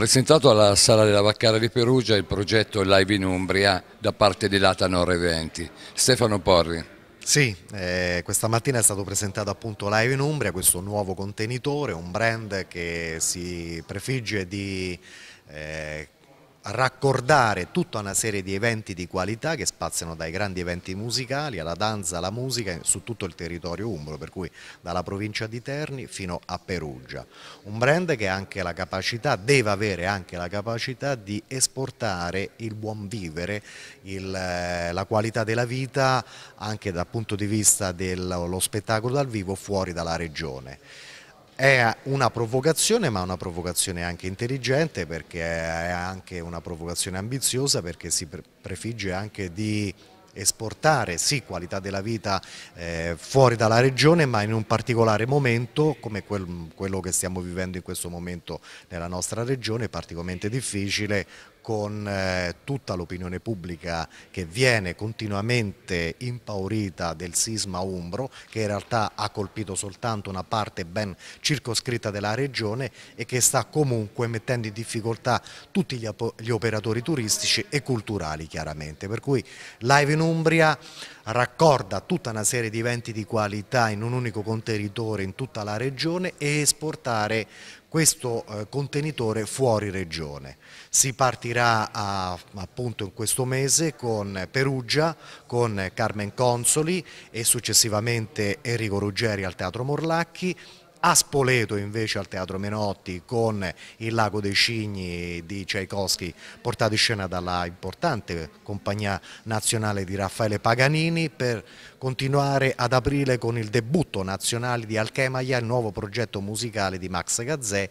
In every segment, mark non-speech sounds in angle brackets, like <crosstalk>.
presentato alla Sala della Vaccara di Perugia il progetto Live in Umbria da parte di Latanor Eventi. Stefano Porri. Sì, eh, questa mattina è stato presentato appunto Live in Umbria, questo nuovo contenitore, un brand che si prefigge di eh, raccordare tutta una serie di eventi di qualità che spaziano dai grandi eventi musicali alla danza, alla musica su tutto il territorio umbro, per cui dalla provincia di Terni fino a Perugia. Un brand che ha anche la capacità, deve avere anche la capacità di esportare il buon vivere, il, eh, la qualità della vita anche dal punto di vista dello spettacolo dal vivo fuori dalla regione. È una provocazione, ma una provocazione anche intelligente perché è anche una provocazione ambiziosa perché si prefigge anche di esportare sì qualità della vita eh, fuori dalla regione ma in un particolare momento come quel, quello che stiamo vivendo in questo momento nella nostra regione particolarmente difficile con eh, tutta l'opinione pubblica che viene continuamente impaurita del sisma umbro che in realtà ha colpito soltanto una parte ben circoscritta della regione e che sta comunque mettendo in difficoltà tutti gli, gli operatori turistici e culturali chiaramente. Per cui Live in Umbria raccorda tutta una serie di eventi di qualità in un unico contenitore in tutta la regione e esportare questo eh, contenitore fuori regione. Si partirà a, appunto in questo mese con Perugia, con Carmen Consoli e successivamente Enrico Ruggeri al Teatro Morlacchi a Spoleto invece al Teatro Menotti con Il Lago dei Cigni di Tchaikovsky portato in scena dalla importante compagnia nazionale di Raffaele Paganini per continuare ad aprile con il debutto nazionale di Alchemaia, il nuovo progetto musicale di Max Gazzè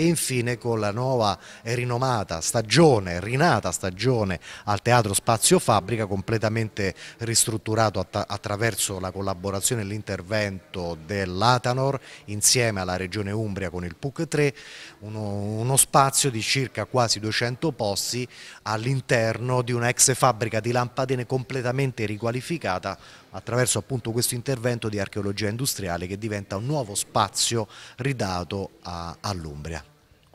e infine con la nuova e rinomata stagione, rinata stagione al Teatro Spazio Fabbrica completamente ristrutturato attra attraverso la collaborazione e l'intervento dell'Atanor insieme alla Regione Umbria con il PUC 3, uno, uno spazio di circa quasi 200 posti all'interno di una ex fabbrica di lampadine completamente riqualificata attraverso appunto questo intervento di archeologia industriale che diventa un nuovo spazio ridato all'Umbria.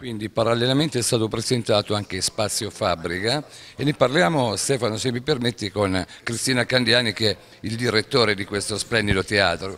Quindi parallelamente è stato presentato anche Spazio Fabbrica e ne parliamo, Stefano se mi permetti, con Cristina Candiani che è il direttore di questo splendido teatro.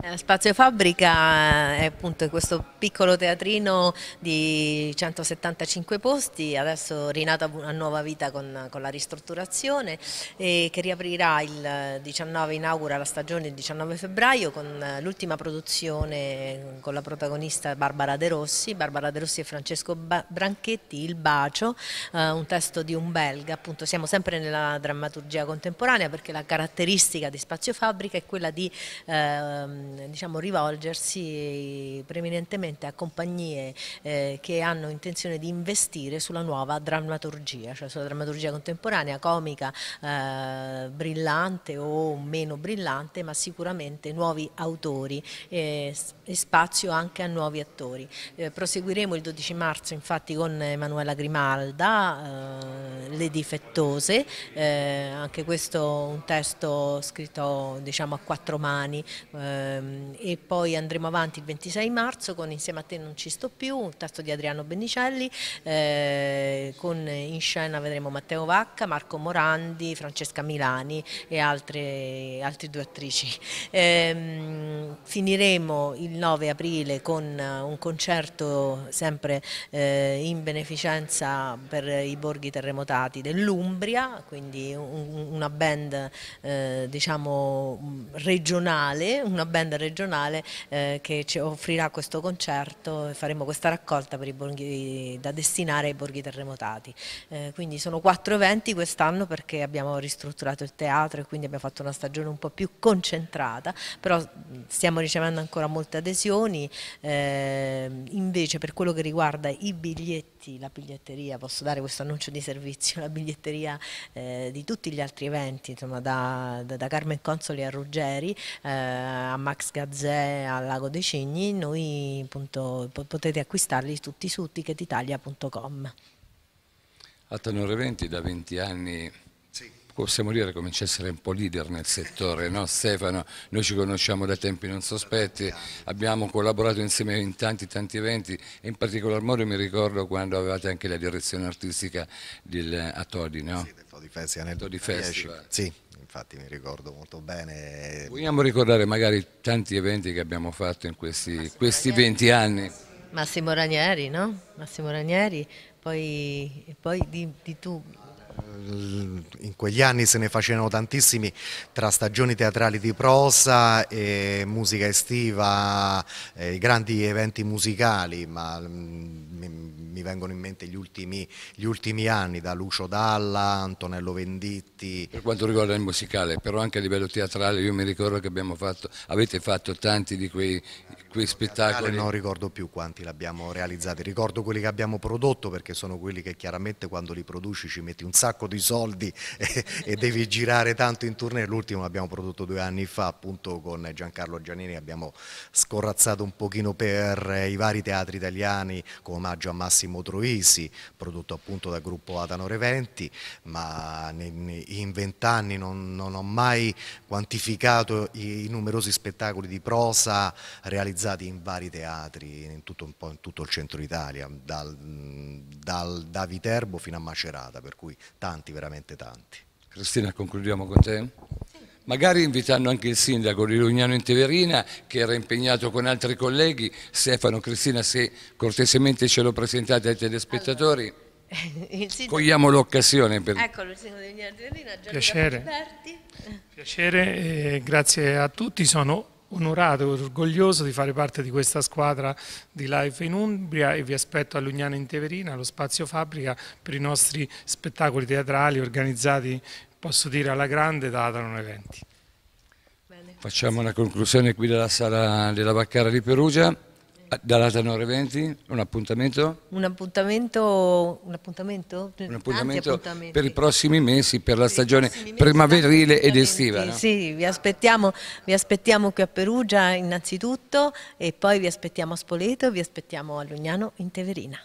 Eh, Spazio Fabbrica eh, è appunto questo piccolo teatrino di 175 posti, adesso rinato a nuova vita con, con la ristrutturazione e eh, che riaprirà il 19, inaugura la stagione il 19 febbraio con l'ultima produzione con la protagonista Barbara De Rossi, Barbara De Rossi e Francesco Branchetti, Il Bacio, un testo di un belga, appunto siamo sempre nella drammaturgia contemporanea perché la caratteristica di Spazio Fabbrica è quella di... Eh, Ehm, diciamo, rivolgersi preminentemente a compagnie eh, che hanno intenzione di investire sulla nuova drammaturgia, cioè sulla drammaturgia contemporanea, comica, eh, brillante o meno brillante, ma sicuramente nuovi autori e, eh, e spazio anche a nuovi attori. Eh, proseguiremo il 12 marzo infatti con Emanuela Grimalda, eh, Le difettose, eh, anche questo un testo scritto diciamo, a quattro mani, eh, Ehm, e poi andremo avanti il 26 marzo con Insieme a te non ci sto più, un testo di Adriano Bennicelli, eh, con in scena vedremo Matteo Vacca, Marco Morandi, Francesca Milani e altre, altre due attrici. Ehm, finiremo il 9 aprile con eh, un concerto sempre eh, in beneficenza per i borghi terremotati dell'Umbria, quindi una band diciamo regionale, una band band regionale eh, che ci offrirà questo concerto e faremo questa raccolta borghi, da destinare ai borghi terremotati. Eh, quindi sono quattro eventi quest'anno perché abbiamo ristrutturato il teatro e quindi abbiamo fatto una stagione un po' più concentrata, però stiamo ricevendo ancora molte adesioni, eh, invece per quello che riguarda i biglietti eventi, la biglietteria, posso dare questo annuncio di servizio, la biglietteria eh, di tutti gli altri eventi, insomma, da, da, da Carmen Consoli a Ruggeri, eh, a Max Gazzè, a Lago dei Cigni, noi appunto, potete acquistarli tutti su ticketitalia.com. A Eventi da 20 anni possiamo dire comincia a essere un po' leader nel settore, no Stefano? Noi ci conosciamo da tempi non sospetti, abbiamo collaborato insieme in tanti tanti eventi e in particolar modo mi ricordo quando avevate anche la direzione artistica del, a Todi, no? Sì, del Todi Festival. Todi Festival. Sì, infatti mi ricordo molto bene. Vogliamo ricordare magari tanti eventi che abbiamo fatto in questi, questi 20 anni. Massimo Ranieri, no? Massimo Ranieri, poi, poi di, di tu in quegli anni se ne facevano tantissimi tra stagioni teatrali di prosa e musica estiva, e eh, grandi eventi musicali, ma mm, mi, vengono in mente gli ultimi, gli ultimi, anni da Lucio Dalla, Antonello Venditti. Per quanto riguarda il musicale, però anche a livello teatrale io mi ricordo che abbiamo fatto, avete fatto tanti di quei quei spettacoli. Non ricordo più quanti l'abbiamo abbiamo realizzati, ricordo quelli che abbiamo prodotto perché sono quelli che chiaramente quando li produci ci metti un sacco di soldi <laughs> e, e devi girare tanto in tournée. L'ultimo l'abbiamo prodotto due anni fa appunto con Giancarlo Giannini, abbiamo scorrazzato un pochino per i vari teatri italiani con omaggio a Massimo Troisi, prodotto appunto dal gruppo Adano Reventi, ma in vent'anni non, non ho mai quantificato i numerosi spettacoli di prosa realizzati realizzati in vari teatri, in tutto, un po', in tutto il centro Italia, dal, dal, da Viterbo fino a Macerata, per cui tanti, veramente tanti. Cristina, concludiamo con te? magari invitando anche il sindaco di Lugnano in Teverina che era impegnato con altri colleghi. Stefano, Cristina, se cortesemente ce lo presentate ai telespettatori. Allora. <laughs> Cogliamo l'occasione per... Eccolo, il sindaco di Lugnano in Teverina, Gianluca Piacere, Piacere eh, grazie a tutti. Sono onorato e orgoglioso di fare parte di questa squadra di Life in Umbria e vi aspetto a Lugnana in Teverina, allo Spazio Fabbrica, per i nostri spettacoli teatrali organizzati, posso dire, alla grande da Adanon Eventi. Facciamo una conclusione qui della sala della Baccara di Perugia. Dalla Tanore 20, un appuntamento? Un appuntamento, un appuntamento? Un appuntamento per i prossimi mesi, per la per stagione primaverile ed estiva. No? Sì, vi aspettiamo, vi aspettiamo, qui a Perugia innanzitutto e poi vi aspettiamo a Spoleto, e vi aspettiamo a Lugnano in Teverina.